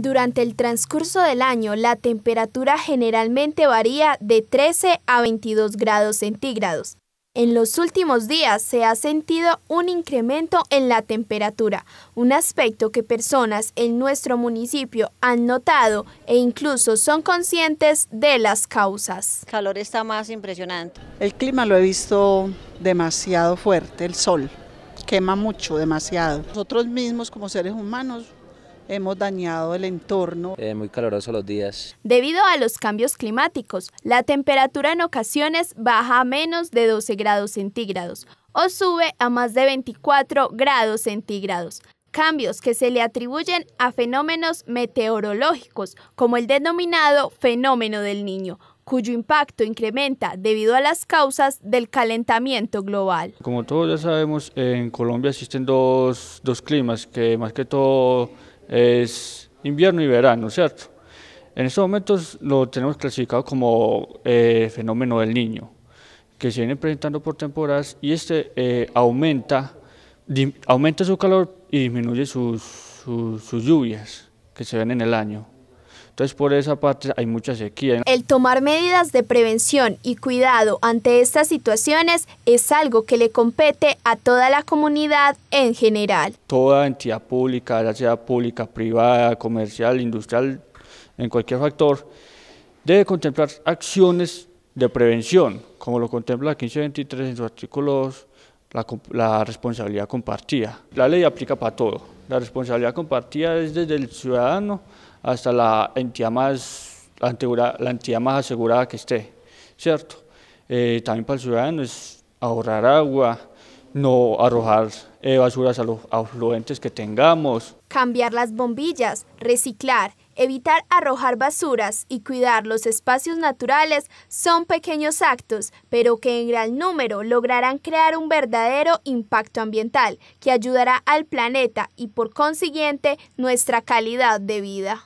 Durante el transcurso del año, la temperatura generalmente varía de 13 a 22 grados centígrados. En los últimos días se ha sentido un incremento en la temperatura, un aspecto que personas en nuestro municipio han notado e incluso son conscientes de las causas. El calor está más impresionante. El clima lo he visto demasiado fuerte, el sol quema mucho, demasiado. Nosotros mismos como seres humanos hemos dañado el entorno. Es eh, muy caluroso los días. Debido a los cambios climáticos, la temperatura en ocasiones baja a menos de 12 grados centígrados o sube a más de 24 grados centígrados. Cambios que se le atribuyen a fenómenos meteorológicos, como el denominado fenómeno del niño, cuyo impacto incrementa debido a las causas del calentamiento global. Como todos ya sabemos, en Colombia existen dos, dos climas que más que todo es invierno y verano, ¿cierto? En estos momentos lo tenemos clasificado como eh, fenómeno del niño, que se viene presentando por temporadas y este eh, aumenta, aumenta su calor y disminuye sus lluvias que se ven en el año. Entonces por esa parte hay mucha sequía. El tomar medidas de prevención y cuidado ante estas situaciones es algo que le compete a toda la comunidad en general. Toda entidad pública, ya sea pública, privada, comercial, industrial, en cualquier factor, debe contemplar acciones de prevención, como lo contempla la 1523 en su artículo 2, la, la responsabilidad compartida. La ley aplica para todo. La responsabilidad compartida es desde el ciudadano hasta la entidad más, asegurada, la entidad más asegurada que esté, ¿cierto? Eh, también para el ciudadano es ahorrar agua, no arrojar eh, basuras a los afluentes que tengamos. Cambiar las bombillas, reciclar, evitar arrojar basuras y cuidar los espacios naturales son pequeños actos, pero que en gran número lograrán crear un verdadero impacto ambiental que ayudará al planeta y por consiguiente nuestra calidad de vida.